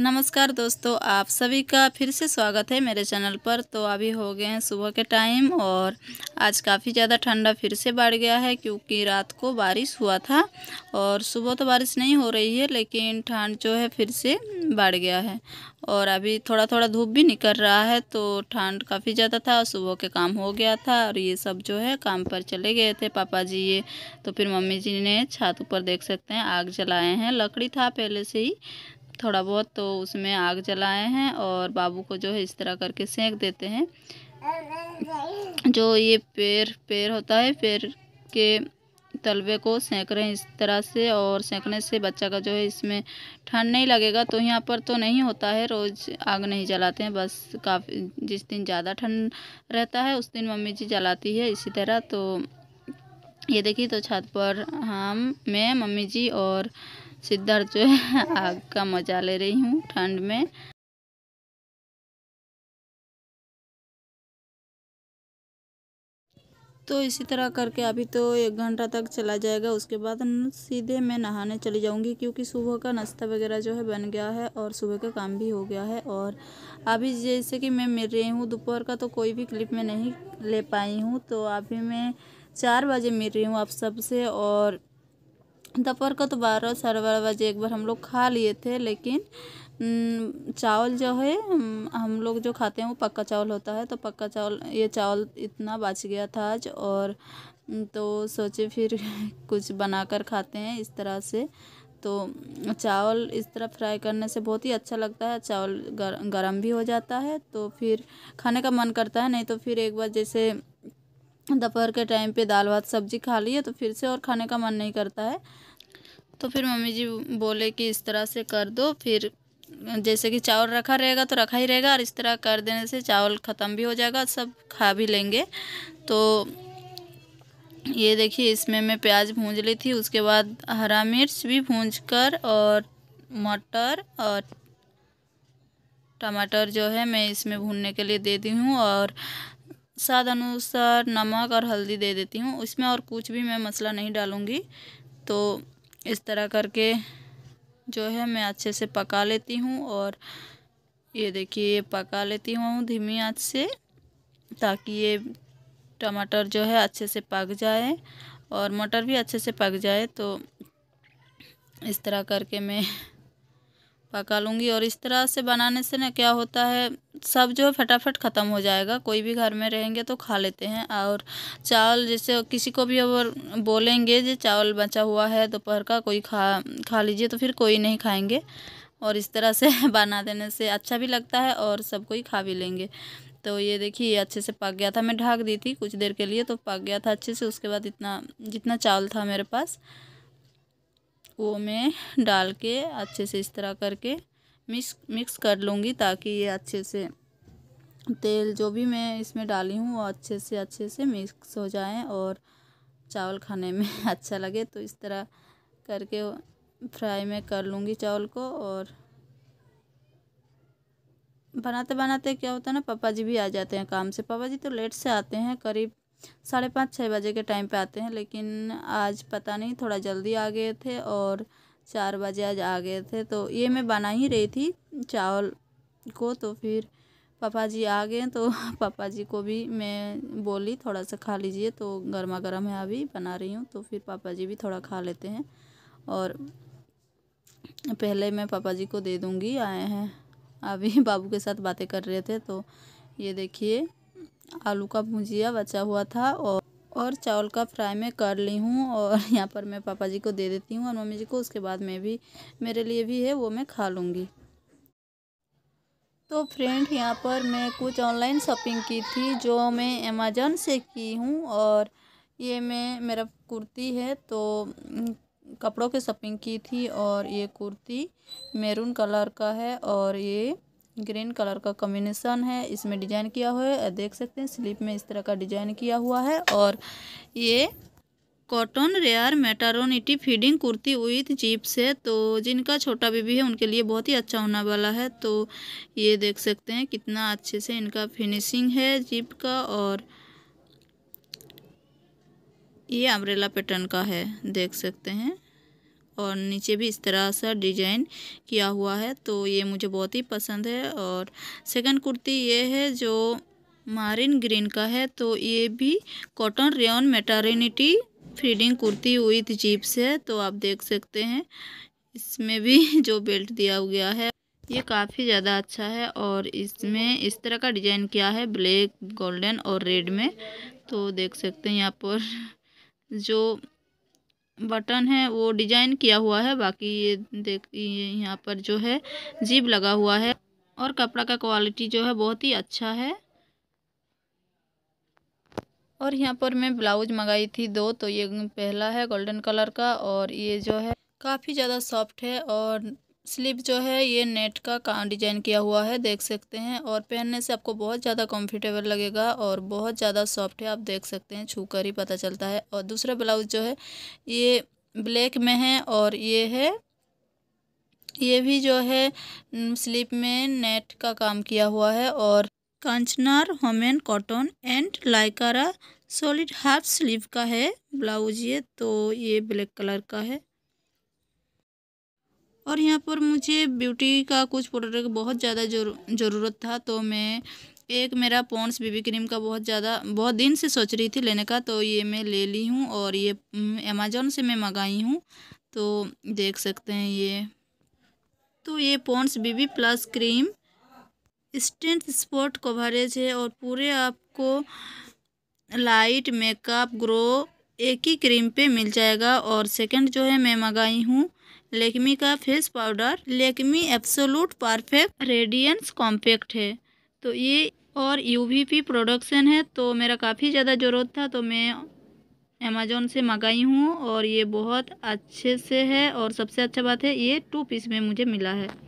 नमस्कार दोस्तों आप सभी का फिर से स्वागत है मेरे चैनल पर तो अभी हो गए हैं सुबह के टाइम और आज काफ़ी ज़्यादा ठंडा फिर से बढ़ गया है क्योंकि रात को बारिश हुआ था और सुबह तो बारिश नहीं हो रही है लेकिन ठंड जो है फिर से बढ़ गया है और अभी थोड़ा थोड़ा धूप भी निकल रहा है तो ठंड काफ़ी ज़्यादा था और सुबह के काम हो गया था और ये सब जो है काम पर चले गए थे पापा जी ये तो फिर मम्मी जी ने छत ऊपर देख सकते हैं आग जलाए हैं लकड़ी था पहले से ही थोड़ा बहुत तो उसमें आग जलाए हैं और बाबू को जो है इस तरह करके सेंक देते हैं जो ये पेड़ पेड़ होता है पेड़ के तलबे को सेंक रहे हैं इस तरह से और सेंकने से बच्चा का जो है इसमें ठंड नहीं लगेगा तो यहाँ पर तो नहीं होता है रोज़ आग नहीं जलाते हैं बस काफ़ी जिस दिन ज़्यादा ठंड रहता है उस दिन मम्मी जी जलाती है इसी तरह तो ये देखिए तो छत पर हम मैं मम्मी जी और सिद्धार्थ जो है आग का मज़ा ले रही हूँ ठंड में तो इसी तरह करके अभी तो एक घंटा तक चला जाएगा उसके बाद सीधे मैं नहाने चली जाऊंगी क्योंकि सुबह का नाश्ता वगैरह जो है बन गया है और सुबह का काम भी हो गया है और अभी जैसे कि मैं मिल रही हूँ दोपहर का तो कोई भी क्लिप में नहीं ले पाई हूँ तो अभी मैं चार बजे मिल रही हूँ आप सबसे और दोपहर का तो बारह साढ़े बारह बजे एक बार हम लोग खा लिए थे लेकिन चावल जो है हम लोग जो खाते हैं वो पक्का चावल होता है तो पक्का चावल ये चावल इतना बच गया था आज और तो सोचे फिर कुछ बनाकर खाते हैं इस तरह से तो चावल इस तरह फ्राई करने से बहुत ही अच्छा लगता है चावल गर, गर्म भी हो जाता है तो फिर खाने का मन करता है नहीं तो फिर एक बार जैसे दोपहर के टाइम पे दाल भात सब्जी खा लिए तो फिर से और खाने का मन नहीं करता है तो फिर मम्मी जी बोले कि इस तरह से कर दो फिर जैसे कि चावल रखा रहेगा तो रखा ही रहेगा और इस तरह कर देने से चावल ख़त्म भी हो जाएगा सब खा भी लेंगे तो ये देखिए इसमें मैं प्याज भूंज ली थी उसके बाद हरा मिर्च भी भूंज कर और मटर और टमाटर जो है मैं इसमें भूनने के लिए दे दी हूँ और स्वाद अनुसार नमक और हल्दी दे देती हूँ इसमें और कुछ भी मैं मसाला नहीं डालूँगी तो इस तरह करके जो है मैं अच्छे से पका लेती हूँ और ये देखिए ये पका लेती हूँ धीमी आँच से ताकि ये टमाटर जो है अच्छे से पक जाए और मटर भी अच्छे से पक जाए तो इस तरह करके मैं पका लूँगी और इस तरह से बनाने से ना क्या होता है सब जो है फटाफट ख़त्म हो जाएगा कोई भी घर में रहेंगे तो खा लेते हैं और चावल जैसे किसी को भी अगर बोलेंगे जो चावल बचा हुआ है दोपहर का कोई खा खा लीजिए तो फिर कोई नहीं खाएंगे और इस तरह से बना देने से अच्छा भी लगता है और सब कोई खा भी लेंगे तो ये देखिए अच्छे से पक गया था मैं ढाक दी थी कुछ देर के लिए तो पक गया था अच्छे से उसके बाद इतना जितना चावल था मेरे पास वो मैं डाल के अच्छे से इस तरह करके मिक्स मिक्स कर लूँगी ताकि ये अच्छे से तेल जो भी मैं इसमें डाली हूँ वो अच्छे से अच्छे से मिक्स हो जाए और चावल खाने में अच्छा लगे तो इस तरह करके फ्राई में कर लूँगी चावल को और बनाते बनाते क्या होता है ना पापा जी भी आ जाते हैं काम से पापा जी तो लेट से आते हैं करीब साढ़े पाँच छः बजे के टाइम पे आते हैं लेकिन आज पता नहीं थोड़ा जल्दी आ गए थे और चार बजे आज आ गए थे तो ये मैं बना ही रही थी चावल को तो फिर पापा जी आ गए तो पापा जी को भी मैं बोली थोड़ा सा खा लीजिए तो गर्मा गर्म है अभी बना रही हूँ तो फिर पापा जी भी थोड़ा खा लेते हैं और पहले मैं पापा जी को दे दूँगी आए हैं अभी बाबू के साथ बातें कर रहे थे तो ये देखिए आलू का भुजिया बचा हुआ था और और चावल का फ्राई मैं कर ली हूँ और यहाँ पर मैं पापा जी को दे देती हूँ और मम्मी जी को उसके बाद मैं भी मेरे लिए भी है वो मैं खा लूँगी तो फ्रेंड यहाँ पर मैं कुछ ऑनलाइन शॉपिंग की थी जो मैं अमेजोन से की हूँ और ये मैं मेरा कुर्ती है तो कपड़ों की शॉपिंग की थी और ये कुर्ती मेरून कलर का है और ये ग्रीन कलर का कम्बिनेशन है इसमें डिजाइन किया हुआ है देख सकते हैं स्लीप में इस तरह का डिजाइन किया हुआ है और ये cotton rayon maternity feeding kurti with zip है तो जिनका छोटा बेबी है उनके लिए बहुत ही अच्छा होने वाला है तो ये देख सकते हैं कितना अच्छे से इनका फिनिशिंग है जीप का और ये अम्ब्रेला पैटर्न का है देख सकते हैं और नीचे भी इस तरह सा डिजाइन किया हुआ है तो ये मुझे बहुत ही पसंद है और सेकंड कुर्ती ये है जो मारिन ग्रीन का है तो ये भी cotton rayon maternity feeding kurti with zips है तो आप देख सकते हैं इसमें भी जो बेल्ट दिया गया है ये काफ़ी ज़्यादा अच्छा है और इसमें इस तरह का डिज़ाइन किया है ब्लैक गोल्डन और रेड में तो देख सकते हैं यहाँ पर जो बटन है वो डिजाइन किया हुआ है बाकी ये देख ये यहाँ पर जो है जीप लगा हुआ है और कपड़ा का क्वालिटी जो है बहुत ही अच्छा है और यहाँ पर मैं ब्लाउज मंगाई थी दो तो ये पहला है गोल्डन कलर का और ये जो है काफ़ी ज़्यादा सॉफ्ट है और स्लीव जो है ये नेट का डिजाइन किया हुआ है देख सकते हैं और पहनने से आपको बहुत ज़्यादा कंफर्टेबल लगेगा और बहुत ज़्यादा सॉफ्ट है आप देख सकते हैं छू ही पता चलता है और दूसरा ब्लाउज जो है ये ब्लैक में है और ये है ये भी जो है स्लीप में नेट का काम किया हुआ है और Kanchnar women cotton and lycra solid half sleeve का है ब्लाउज ये तो ये ब्लैक कलर का है और यहाँ पर मुझे ब्यूटी का कुछ प्रोडक्ट बहुत ज़्यादा ज़रूरत था तो मैं एक मेरा पॉन्स बीबी क्रीम का बहुत ज़्यादा बहुत दिन से सोच रही थी लेने का तो ये मैं ले ली हूँ और ये अमेज़ोन हम्म, से मैं मंगाई हूँ तो देख सकते हैं ये तो ये Pond's BB plus cream strength spot coverage है और पूरे आपको लाइट मेकअप ग्रो एक ही क्रीम पे मिल जाएगा और सेकंड जो है मैं मंगाई हूँ लेकमी का face powder Lakme absolute perfect radiance compact है तो ये और यूवीपी प्रोडक्शन है तो मेरा काफ़ी ज़्यादा ज़रूरत था तो मैं अमेजोन से मंगाई हूँ और ये बहुत अच्छे से है और सबसे अच्छा बात है ये टू पीस में मुझे मिला है